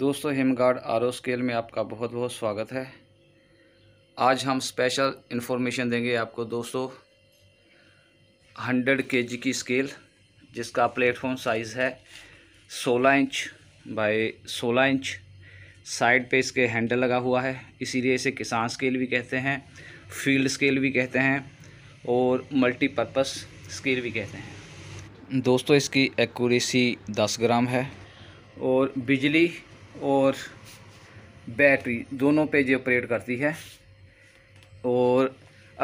दोस्तों हिमगार्ड आर स्केल में आपका बहुत बहुत स्वागत है आज हम स्पेशल इन्फॉर्मेशन देंगे आपको दोस्तों हंड्रेड के की स्केल जिसका प्लेटफॉर्म साइज़ है 16 इंच बाय 16 इंच साइड पे इसके हैंडल लगा हुआ है इसीलिए इसे किसान स्केल भी कहते हैं फील्ड स्केल भी कहते हैं और मल्टीपर्पस स्केल भी कहते हैं दोस्तों इसकी एक्यूरेसी 10 ग्राम है और बिजली और बैटरी दोनों पे ये ऑपरेट करती है और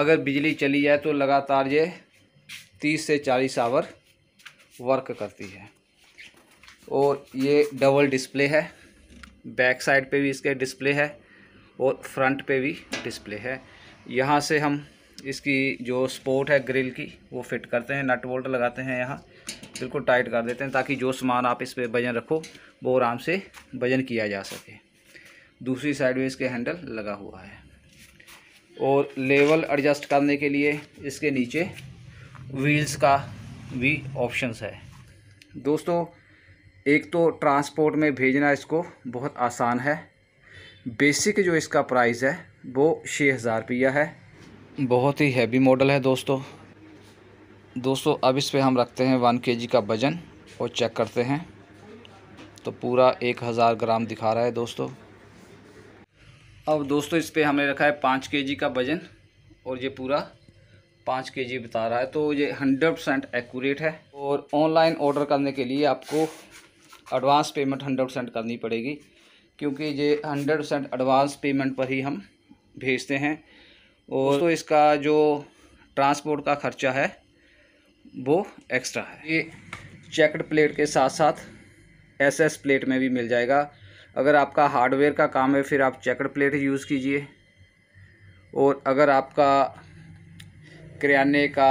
अगर बिजली चली जाए तो लगातार ये तीस से चालीस आवर वर्क करती है और ये डबल डिस्प्ले है बैक साइड पे भी इसके डिस्प्ले है और फ्रंट पे भी डिस्प्ले है यहाँ से हम इसकी जो स्पोर्ट है ग्रिल की वो फिट करते हैं नट वोल्ट लगाते हैं यहाँ बिल्कुल टाइट कर देते हैं ताकि जो सामान आप इस पर वजन रखो वो आराम से वजन किया जा सके दूसरी साइड में इसके हैंडल लगा हुआ है और लेवल एडजस्ट करने के लिए इसके नीचे व्हील्स का भी ऑप्शंस है दोस्तों एक तो ट्रांसपोर्ट में भेजना इसको बहुत आसान है बेसिक जो इसका प्राइस है वो छः हज़ार रुपया है बहुत ही हैवी मॉडल है दोस्तों दोस्तों अब इस पर हम रखते हैं वन के का वज़न और चेक करते हैं तो पूरा एक हज़ार ग्राम दिखा रहा है दोस्तों अब दोस्तों इस पर हमने रखा है पाँच के का वज़न और ये पूरा पाँच के बता रहा है तो ये हंड्रेड परसेंट एक्यूरेट है और ऑनलाइन ऑर्डर करने के लिए आपको एडवांस पेमेंट हंड्रेड परसेंट करनी पड़ेगी क्योंकि ये हंड्रेड परसेंट एडवांस पेमेंट पर ही हम भेजते हैं और तो इसका जो ट्रांसपोर्ट का ख़र्चा है वो एक्स्ट्रा है ये चेकड प्लेट के साथ साथ एसएस प्लेट में भी मिल जाएगा अगर आपका हार्डवेयर का काम है फिर आप चेकड प्लेट यूज़ कीजिए और अगर आपका करियाने का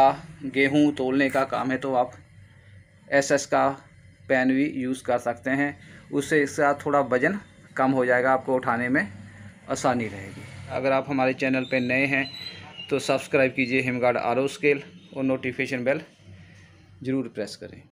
गेहूं तोलने का काम है तो आप एसएस का पेन भी यूज़ कर सकते हैं उससे इसका थोड़ा वज़न कम हो जाएगा आपको उठाने में आसानी रहेगी अगर आप हमारे चैनल पर नए हैं तो सब्सक्राइब कीजिए हिमगार्ड आर स्केल और नोटिफिकेशन बेल ज़रूर प्रेस करें